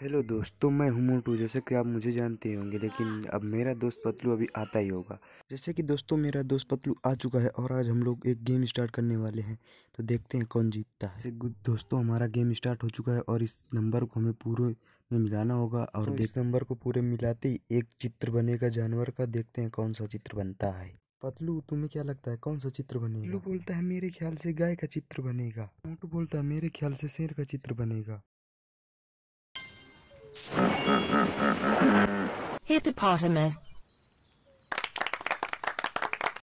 hello दोस्तों तो मैं हूँ मोटू जैसे कि आप मुझे जानते होंगे लेकिन अब मेरा दोस्त पतलू अभी आता ही होगा जैसे कि दोस्तों मेरा दोस्त पतलू आ चुका है और आज हम लोग एक गेम स्टार्ट करने वाले हैं तो देखते हैं कौन जीतता है दोस्तों हमारा गेम स्टार्ट हो चुका है और इस नंबर को हमें पूरे में मिलाना होगा और तो इस नंबर को पूरे मिलाते ही एक चित्र बनेगा जानवर का देखते हैं कौन सा चित्र बनता है पतलू तुम्हें क्या लगता है कौन सा चित्र बनेगा बोलता है मेरे ख्याल से गाय का चित्र बनेगा मोटू बोलता है मेरे ख्याल से शेर का चित्र बनेगा Hippopotamus